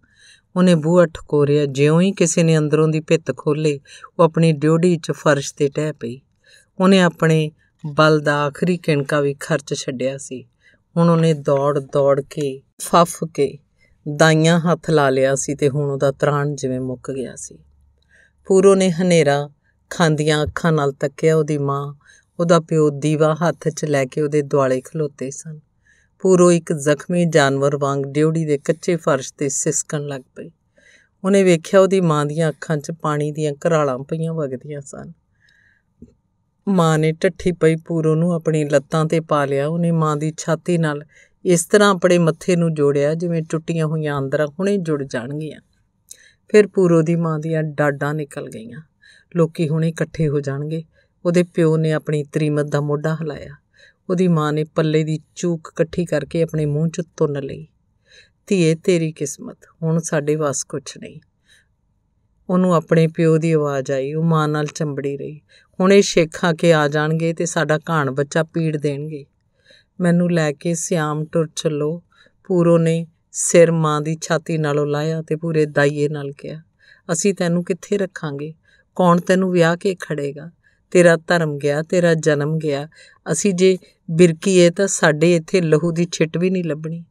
ਉਹਨੇ ਬੂਹਾ ਠਕੋਰਿਆ ਜਿਉਂ ਹੀ ਕਿਸੇ ਨੇ ਅੰਦਰੋਂ ਦੀ ਭਿੱਤ ਖੋਲੇ ਉਹ ਆਪਣੀ ਡਿਉੜੀ 'ਚ ਫਰਸ਼ ਤੇ ਟਹਿ ਪਈ ਉਹਨੇ ਆਪਣੇ ਬਲ ਦਾ ਆਖਰੀ ਕਿਣਕਾ ਵੀ ਖਰਚ ਛੱਡਿਆ ਸੀ ਹੁਣ ਉਹਨੇ ਦੌੜ ਦੌੜ ਕੇ ਫਫ ਕੇ ਦਾਈਆਂ ਹੱਥ ਲਾ ਲਿਆ ਸੀ ਤੇ ਹੁਣ ਉਹਦਾ ਤਰਾਣ ਜਿਵੇਂ ਮੁੱਕ ਗਿਆ ਸੀ ਪੂਰੋ ਨੇ ਹਨੇਰਾ ਖਾਂਦੀਆਂ ਅੱਖਾਂ ਨਾਲ ਤੱਕਿਆ ਉਹਦੀ ਮਾਂ ਉਹਦਾ ਪਿਓ ਦੀਵਾ ਹੱਥ 'ਚ ਲੈ ਕੇ ਉਹਦੇ ਦੁਆਲੇ ਖਲੋਤੇ ਸਨ ਪੂਰੋ ਇੱਕ ਜ਼ਖਮੀ ਜਾਨਵਰ ਵਾਂਗ ਡਿਉੜੀ ਦੇ ਕੱਚੇ ਫਰਸ਼ ਤੇ ਸਿਸਕਣ ਲੱਗ ਪਈ ਉਹਨੇ ਵੇਖਿਆ ਉਹਦੀ ਮਾਂ ਦੀਆਂ ਅੱਖਾਂ 'ਚ ਪਾਣੀ ਦੀਆਂ ਘਰਾਲਾਂ ਪਈਆਂ ਵਗਦੀਆਂ ਸਨ ਮਾਂ ਨੇ ਟੱਠੀ ਪਈ ਪੂਰੋ ਨੂੰ ਆਪਣੀ ਲੱਤਾਂ ਤੇ ਪਾ ਲਿਆ ਉਹਨੇ ਮਾਂ ਦੀ ਛਾਤੀ ਨਾਲ ਇਸ ਤਰ੍ਹਾਂ ਆਪਣੇ ਮੱਥੇ ਨੂੰ ਜੋੜਿਆ ਜਿਵੇਂ ਟੁੱਟੀਆਂ ਹੋਈਆਂ ਅੰਦਰ ਹੁਣੇ ਜੁੜ ਜਾਣਗੀਆਂ ਫਿਰ ਪੂਰੋ ਦੀ ਮਾਂ ਦੀਆਂ ਡਾਡਾਂ ਨਿਕਲ ਗਈਆਂ ਲੋਕੀ ਹੁਣੇ ਇਕੱਠੇ ਹੋ ਜਾਣਗੇ ਉਹਦੇ ਪਿਓ ਨੇ ਆਪਣੀ ਤਰੀਮਤ ਦਾ ਮੋਢਾ ਹਲਾਇਆ ਉਹਦੀ ਮਾਂ ਨੇ ਪੱਲੇ ਦੀ ਚੂਕ ਇਕੱਠੀ ਕਰਕੇ ਆਪਣੇ ਮੂੰਹ 'ਚ ਤੁੰਨ ਲਈ ਧੀਏ ਤੇਰੀ ਕਿਸਮਤ ਹੁਣ ਸਾਡੇ ਵਾਸ ਕੁਛ ਨਹੀਂ ਉਹਨੂੰ ਆਪਣੇ ਪਿਓ ਦੀ ਆਵਾਜ਼ ਆਈ ਉਹ ਮਾਂ ਨਾਲ ਚੰਬੜੀ ਰਹੀ ਹੁਣ ਇਹ ਸ਼ੇਖਾਂ ਕੇ ਆ ਜਾਣਗੇ ਤੇ ਸਾਡਾ ਘਾਣ ਬੱਚਾ ਪੀੜ ਦੇਣਗੇ ਮੈਨੂੰ ਲੈ ਕੇ ਸਿਆਮ ਟੁਰ ਚੱਲੋ ਪੂਰੋ ਨੇ ਸਿਰ ਮਾਂ ਦੀ ਛਾਤੀ ਨਾਲੋਂ ਲਾਇਆ ਤੇ ਪੂਰੇ ਦਾਈਏ ਨਾਲ ਕਿਹਾ ਅਸੀਂ ਤੈਨੂੰ ਕਿੱਥੇ ਰੱਖਾਂਗੇ ਕੌਣ ਤੈਨੂੰ ਵਿਆਹ ਕੇ ਖੜੇਗਾ ਤੇਰਾ ਧਰਮ ਗਿਆ ਤੇਰਾ ਜਨਮ ਗਿਆ ਅਸੀਂ ਜੇ ਬਿਰਕੀਏ ਤਾਂ ਸਾਡੇ ਇੱਥੇ ਲਹੂ ਦੀ ਛਿੱਟ ਵੀ ਨਹੀਂ ਲੱਭਣੀ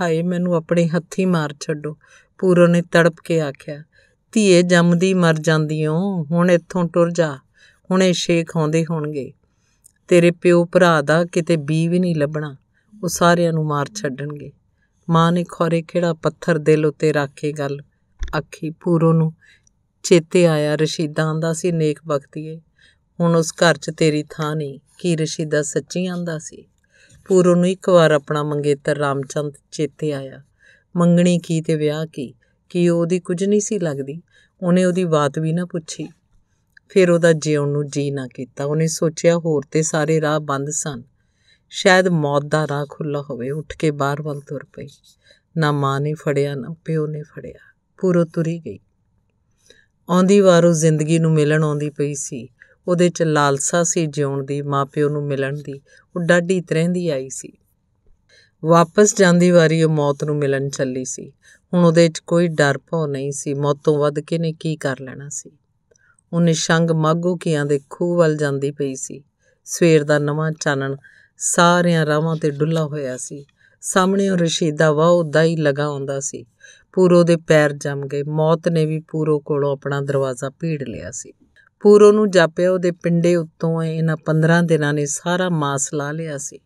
ਹਾਏ ਮੈਨੂੰ ਆਪਣੇ ਹੱਥੀ ਮਾਰ ਛੱਡੋ ਪੂਰੋ ਨੇ ਤੜਪ ਕੇ ਆਖਿਆ ਧੀਏ ਜੰਮਦੀ ਮਰ ਜਾਂਦੀਓ ਹੁਣ ਇੱਥੋਂ ਟੁਰ ਜਾ ਹੁਣੇ ਸ਼ੇਖ ਆਉਂਦੇ ਹੋਣਗੇ ਤੇਰੇ ਪਿਓ ਭਰਾ ਦਾ ਕਿਤੇ ਵੀ ਵੀ ਨਹੀਂ ਲੱਭਣਾ ਉਹ ਸਾਰਿਆਂ ਨੂੰ ਮਾਰ ਛੱਡਣਗੇ ਮਾਂ ਨੇ ਖੋਰੇ ਕਿਹੜਾ ਪੱਥਰ ਦਿਲ ਉੱਤੇ ਰੱਖ ਕੇ ਗੱਲ ਆਖੀ ਪੂਰੋ ਨੂੰ ਚੇਤੇ ਆਇਆ ਰਸ਼ੀਦਾ ਆਂਦਾ ਸੀ ਨੇਕ ਬਖਤੀਏ ਹੁਣ ਉਸ ਘਰ 'ਚ ਤੇਰੀ ਥਾਂ ਨਹੀਂ ਕੀ ਰਸ਼ੀਦਾ ਸੱਚੀ ਆਂਦਾ ਸੀ ਪੂਰੋ ਨੂੰ ਇੱਕ ਵਾਰ ਆਪਣਾ ਮੰਗੇਤਰ ਰਾਮਚੰਦ ਚੇਤੇ ਆਇਆ ਮੰਗਣੀ ਕੀ ਤੇ ਵਿਆਹ ਕੀ ਕਿ ਉਹਦੀ ਕੁਝ ਨਹੀਂ ਸੀ ਲੱਗਦੀ ਉਹਨੇ ਉਹਦੀ ਬਾਤ ਵੀ ਨਾ ਪੁੱਛੀ ਫਿਰ ਉਹਦਾ ਜਿਉਣ ਨੂੰ ਜੀ ਨਾ ਕੀਤਾ ਉਹਨੇ ਸੋਚਿਆ ਹੋਰ ਤੇ ਸਾਰੇ ਰਾਹ ਬੰਦ ਸਨ ਸ਼ਾਇਦ ਮੌਤ ਦਾ ਰਾਹ ਖੁੱਲਾ ਹੋਵੇ ਉੱਠ ਕੇ ਬਾਹਰ ਵੱਲ ਤੁਰ ਪਈ ਨਾ ਮਾਂ ਨੇ ਫੜਿਆ ਨਾ ਪਿਓ ਨੇ ਫੜਿਆ ਪੂਰੋ ਤੁਰੀ ਗਈ ਆਉਂਦੀ ਵਾਰ ਉਹ ਜ਼ਿੰਦਗੀ ਨੂੰ ਮਿਲਣ ਆਉਂਦੀ ਪਈ ਸੀ ਉਹਦੇ 'ਚ ਲਾਲਸਾ ਸੀ ਜਿਉਣ ਦੀ ਮਾਪਿਓ ਨੂੰ ਮਿਲਣ ਦੀ ਉਹ ਡਾਢੀ ਤਰਹਿੰਦੀ ਆਈ ਸੀ ਵਾਪਸ ਜਾਂਦੀ ਵਾਰੀ ਉਹ ਮੌਤ ਨੂੰ ਮਿਲਣ ਚੱਲੀ ਸੀ ਹੁਣ ਉਹਦੇ 'ਚ ਕੋਈ ਡਰ ਭਉ ਨਹੀਂ ਸੀ ਮੌਤ ਤੋਂ ਵੱਧ ਕੇ ਨੇ ਕੀ ਕਰ ਲੈਣਾ ਸੀ ਉਹ ਨਿਸ਼ੰਗ ਮਾਗੋ ਕੀਆਂ ਦੇ ਖੂਹ ਵੱਲ ਜਾਂਦੀ ਪਈ ਸੀ ਸਵੇਰ ਦਾ ਨਵਾਂ ਚਾਨਣ ਸਾਰਿਆਂ ਰਾਵਾਂ ਤੇ ਡੁੱਲਾ ਹੋਇਆ ਸੀ ਸਾਹਮਣੇ ਉਹ ਰਸ਼ੀਦਾ ਵਾਹ ਉਦਾਈ ਲਗਾਉਂਦਾ ਲਗਾ ਸੀ ਪੂਰੋ ਦੇ ਪੈਰ ਜੰਮ ਗਏ ਮੌਤ ਨੇ ਵੀ ਪੂਰੋ ਕੋਲੋਂ ਆਪਣਾ ਦਰਵਾਜ਼ਾ ਭੀੜ ਲਿਆ ਸੀ ਪੂਰੋ ਨੂੰ ਜਾਪਿਆ ਉਹਦੇ ਪਿੰਡੇ ਉੱਤੋਂ ਇਹਨਾਂ 15 ਦਿਨਾਂ ਨੇ ਸਾਰਾ ਮਾਸ ਲਾ ਲਿਆ ਸੀ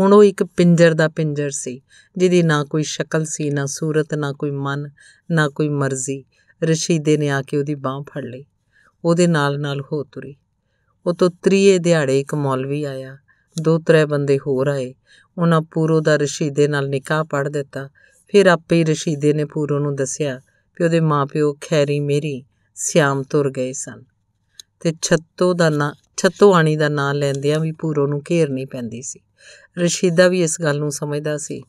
ਹੁਣ ਉਹ ਇੱਕ ਪਿੰਜਰ ਦਾ ਪਿੰਜਰ ਸੀ ਜਿਹਦੀ ਨਾ ਕੋਈ ਸ਼ਕਲ ਸੀ ਨਾ ਸੂਰਤ ਨਾ ਕੋਈ ਮਨ ਨਾ ਕੋਈ ਮਰਜ਼ੀ ਰਸ਼ੀਦੇ ਨੇ ਆ ਕੇ ਉਹਦੀ ਬਾਹ ਫੜ ਲਈ ਉਹਦੇ ਨਾਲ-ਨਾਲ ਹੋ ਤੁਰੀ ਉਹ ਤੋਂ ਤ੍ਰੀਏ ਦਿਹਾੜੇ ਇੱਕ ਮੌਲਵੀ ਆਇਆ ਦੋ ਤਰੇ ਬੰਦੇ ਹੋਰ ਆਏ ਉਹਨਾਂ ਪੂਰੋ ਦਾ ਰਸ਼ੀਦੇ ਨਾਲ ਨਿਕਾਹ ਪੜ ਦਿੱਤਾ ਫਿਰ ਆਪੇ ਹੀ ਰਸ਼ੀਦੇ ਨੇ ਪੂਰੋ ਨੂੰ ਦੱਸਿਆ ਕਿ ਉਹਦੇ ਮਾਪਿਓ ਖੈਰੀ ਮੇਰੀ ਸਿਆਮ ਤੁਰ ਗਏ ਸਨ ਤੇ ਛੱਤੋ ਦਾ ਨਾਂ ਛੱਤੋ ਆਣੀ ਦਾ ਨਾਂ ਲੈਂਦਿਆਂ ਵੀ ਪੂਰੋ ਨੂੰ ਘੇਰਨੀ ਪੈਂਦੀ ਸੀ ਰਸ਼ੀਦਾ ਵੀ ਇਸ ਗੱਲ ਨੂੰ ਸਮਝਦਾ ਸੀ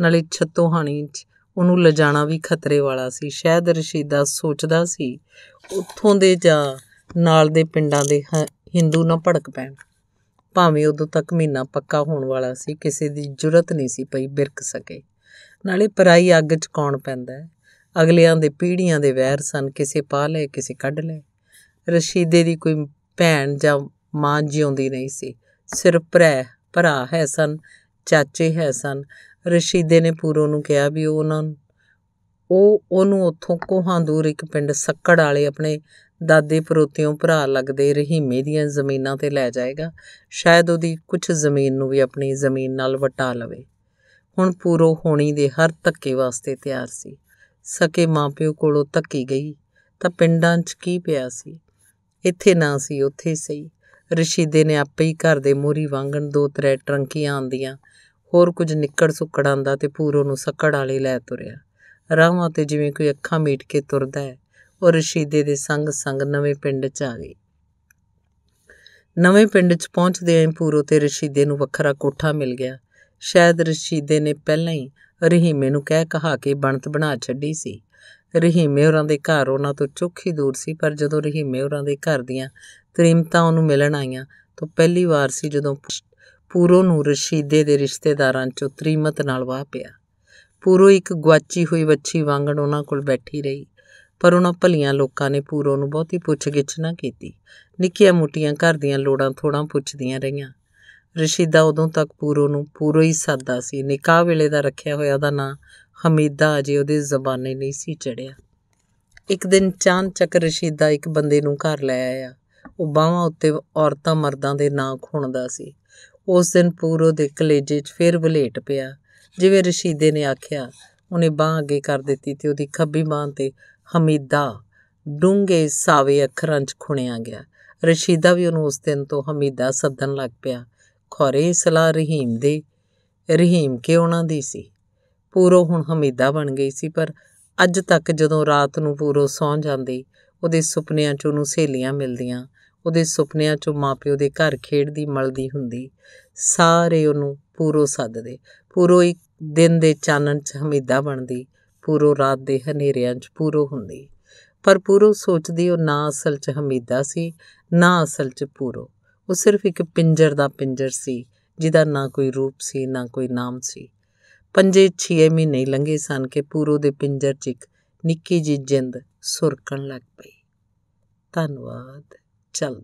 ਨਾਲੇ ਛੱਤੋ ਹਾਣੀ 'ਚ ਉਹਨੂੰ ਲਜਾਣਾ ਵੀ ਖਤਰੇ ਵਾਲਾ ਸੀ ਸ਼ਾਇਦ ਰਸ਼ੀਦਾ ਸੋਚਦਾ ਸੀ ਉੱਥੋਂ ਦੇ ਜਾਂ ਨਾਲ ਦੇ ਪਿੰਡਾਂ ਦੇ ਹਿੰਦੂ ਨਾ ਭੜਕ ਪੈਣ ਭਾਵੇਂ ਉਦੋਂ ਤੱਕ ਮਹੀਨਾ ਪੱਕਾ ਹੋਣ ਵਾਲਾ ਸੀ ਕਿਸੇ ਦੀ ਜੁਰਤ ਨਹੀਂ ਸੀ ਪਈ ਬਿਰਕ ਸਕੇ ਨਾਲੇ ਪਰਾਈ ਅੱਗ 'ਚ ਕੌਣ ਪੈਂਦਾ ਅਗਲਿਆਂ ਦੇ ਪੀੜ੍ਹੀਆਂ ਦੇ ਵੈਰ ਸਨ ਕਿਸੇ ਪਾ ਲੈ ਕਿਸੇ ਕੱਢ ਲੈ ਰਸ਼ੀਦੇ ਦੀ ਕੋਈ ਭੈਣ ਜਾਂ ਮਾਂ ਜਿਉਂਦੀ ਨਹੀਂ ਸੀ ਸਿਰਫ ਭਰਾ ਭਰਾ ਹੈ ਸਨ ਚਾਚੇ ਹੈ ਸਨ ਰਸ਼ੀਦੇ ਨੇ ਪੂਰੋ ਨੂੰ ਕਿਹਾ ਵੀ ਉਹ ਉਹਨਾਂ ਉਹ ਉਹਨੂੰ ਉੱਥੋਂ ਕੋਹਾਂ ਦੂਰ ਇੱਕ ਪਿੰਡ ਸੱਕੜ ਵਾਲੇ ਆਪਣੇ ਦਾਦੇ ਪਰੋਤਿਓਂ ਭਰਾ ਲੱਗਦੇ ਰਹੀਮੇ ਦੀਆਂ ਜ਼ਮੀਨਾਂ ਤੇ ਲੈ ਜਾਏਗਾ ਸ਼ਾਇਦ ਉਹਦੀ ਕੁਝ ਜ਼ਮੀਨ ਨੂੰ ਵੀ ਆਪਣੀ ਜ਼ਮੀਨ ਨਾਲ ਵਟਾ ਲਵੇ ਹੁਣ ਪੂਰੋ ਹੋਣੀ ਦੇ ਹਰ ਧੱਕੇ ਵਾਸਤੇ ਤਿਆਰ ਸੀ ਸਕੇ ਮਾਪਿਓ ਕੋਲੋਂ ਧੱਕੀ ਗਈ ਤਾਂ ਪਿੰਡਾਂ 'ਚ ਕੀ ਪਿਆ ਸੀ ਇੱਥੇ ਨਾ ਸੀ ਉੱਥੇ ਸਹੀ ਰਸ਼ੀਦੇ ਨੇ ਆਪੇ ਹੀ ਘਰ ਦੇ ਮੋਰੀ ਵਾਂਗਣ ਦੋ ਤਰੇ ਟਰੰਕੀਆਂ ਆਂਦੀਆਂ ਹੋਰ ਕੁਝ ਨਿੱਕੜ ਸੁੱਕੜ ਆਂਦਾ ਤੇ ਪੂਰੋ ਨੂੰ ਸੱਕੜ ਵਾਲੇ ਲੈ ਤੁਰਿਆ ਰਾਹਾਂ ਤੇ ਜਿਵੇਂ ਕੋਈ ਅੱਖਾਂ ਮੀਟ ਕੇ ਤੁਰਦਾ ਹੈ ਉਹ ਰਸ਼ੀਦੇ ਦੇ ਸੰਗ ਸੰਗ ਨਵੇਂ ਪਿੰਡ 'ਚ ਆ ਗਈ ਨਵੇਂ ਪਿੰਡ 'ਚ ਪਹੁੰਚਦੇ ਆਂ ਪੂਰੋ ਤੇ ਰਸ਼ੀਦੇ ਨੂੰ ਵੱਖਰਾ ਕੋਠਾ ਮਿਲ ਗਿਆ ਸ਼ਾਇਦ ਰਸ਼ੀਦੇ ਨੇ ਪਹਿਲਾਂ ਹੀ ਰਹੀਮੇ ਨੂੰ ਕਹਿ ਕਹਾ ਕੇ ਬਣਤ ਬਣਾ ਛੱਡੀ ਸੀ ਰਹੀਮੇ ਹੋਰਾਂ ਦੇ ਘਰ ਉਹਨਾਂ ਤੋਂ ਚੋਖੀ ਦੂਰ ਸੀ ਪਰ ਜਦੋਂ ਰਹੀਮੇ ਹੋਰਾਂ ਦੇ ਘਰ ਦੀਆਂ ਤ੍ਰਿਮਤਾ ਉਹਨੂੰ ਮਿਲਣ ਆਈਆਂ ਤਾਂ ਪਹਿਲੀ ਵਾਰ ਸੀ ਜਦੋਂ ਪੂਰੋ ਨੂੰ ਰਸ਼ੀਦੇ ਦੇ ਰਿਸ਼ਤੇਦਾਰਾਂ ਚੋਂ ਤ੍ਰੀਮਤ ਨਾਲ ਵਾਹ ਪਿਆ ਪੂਰੋ ਇੱਕ ਗਵਾਚੀ ਹੋਈ ਬੱਚੀ ਵਾਂਗਣ ਉਹਨਾਂ ਕੋਲ ਬੈਠੀ ਰਹੀ ਪਰ ਉਹਨਾਂ ਭਲੀਆਂ ਲੋਕਾਂ ਨੇ ਪੂਰੋ ਨੂੰ ਬਹੁਤੀ ਪੁੱਛਗਿੱਛ ਨਾ ਕੀਤੀ ਨਿੱਕੀਆਂ ਮੁੱਟੀਆਂ ਘਰ ਦੀਆਂ ਲੋੜਾਂ ਥੋੜਾਂ ਪੁੱਛਦੀਆਂ ਰਹੀਆਂ ਰਸ਼ੀਦਾ ਉਦੋਂ ਤੱਕ ਪੂਰੋ ਨੂੰ ਪੂਰੋ ਹੀ ਸਾਦਾ ਸੀ ਨਿਕਾਹ ਵੇਲੇ ਦਾ ਰੱਖਿਆ ਹੋਇਆ ਉਹਦਾ ਨਾਂ ਹਮੀਦਾ ਅਜੇ ਉਹਦੇ ਜ਼ਬਾਨੇ ਨਹੀਂ ਸੀ ਚੜਿਆ ਇੱਕ ਦਿਨ ਚਾਂਦ ਚੱਕ ਰਸ਼ੀਦਾ ਇੱਕ ਬੰਦੇ ਨੂੰ ਘਰ ਲੈ ਆਇਆ ਉਹ ਬਾਹਾਂ ਉੱਤੇ ਔਰਤਾਂ ਮਰਦਾਂ ਦੇ ਨਾਂ ਖੁਣਦਾ ਸੀ ਉਸ ਦਿਨ ਪੂਰੋ ਦੇ ਕਲੇਜੇ 'ਚ ਫੇਰ ਬਲੇਟ ਪਿਆ ਜਿਵੇਂ ਰਸ਼ੀਦੇ ਨੇ ਆਖਿਆ ਉਹਨੇ ਬਾਹ ਅੱਗੇ ਕਰ ਦਿੱਤੀ ਤੇ ਉਹਦੀ ਖੱਬੀ ਬਾਹ ਤੇ ਹਮੀਦਾ ਡੂੰਗੇ ਸਾਵੇ ਅੱਖਰਾਂ 'ਚ ਖੁਣਿਆ ਗਿਆ ਰਸ਼ੀਦਾ ਵੀ ਉਹਨੂੰ ਉਸ ਦਿਨ ਤੋਂ ਹਮੀਦਾ ਸੱਦਣ ਲੱਗ ਪਿਆ ਖੋਰੇ ਸਲਾ ਰਹੀਮ ਦੇ ਰਹੀਮ ਕੇ ਉਹਨਾਂ ਦੀ ਸੀ ਪੂਰੋ ਹੁਣ ਹਮੀਦਾ ਬਣ ਗਈ ਸੀ ਪਰ ਅੱਜ ਤੱਕ ਜਦੋਂ ਰਾਤ ਨੂੰ ਪੂਰੋ ਸੌਂ ਜਾਂਦੀ ਉਹਦੇ ਸੁਪਨਿਆਂ 'ਚ ਉਹਨੂੰ ਸਹੇਲੀਆਂ ਮਿਲਦੀਆਂ ਉਹਦੇ ਸੁਪਨਿਆਂ 'ਚ ਮਾਪਿਓ ਦੇ ਘਰ ਖੇਡਦੀ ਮਲਦੀ ਹੁੰਦੀ ਸਾਰੇ ਉਹਨੂੰ ਪੂਰੋ ਸੱਦਦੇ ਪੂਰੋ ਇੱਕ ਦਿਨ ਦੇ ਚਾਨਣ 'ਚ ਹਮੀਦਾ ਬਣਦੀ ਪੂਰੋ ਰਾਤ ਦੇ ਹਨੇਰਿਆਂ 'ਚ ਪੂਰੋ ਹੁੰਦੀ ਪਰ ਪੂਰੋ ਸੋਚਦੀ ਉਹ ਨਾ ਅਸਲ 'ਚ ਹਮੀਦਾ ਸੀ ਨਾ ਅਸਲ 'ਚ ਪੂਰੋ ਉਹ ਸਿਰਫ ਇੱਕ ਪਿੰਜਰ ਦਾ ਪਿੰਜਰ ਸੀ ਜਿਹਦਾ ਨਾ ਕੋਈ ਰੂਪ ਸੀ ਨਾ ਕੋਈ ਨਾਮ ਸੀ ਪੰਜੇ 6 ਮਹੀਨੇ ਲੰਘੇ ਸਨ ਕਿ ਪੂਰੋ ਦੇ ਪਿੰਜਰ 'ਚ ਇੱਕ ਨਿੱਕੀ ਜਿਹੀ ਜਿੰਦ ਸੁਰਕਣ ਲੱਗ ਪਈ ਧੰਨਵਾਦ ਚਲਦਾ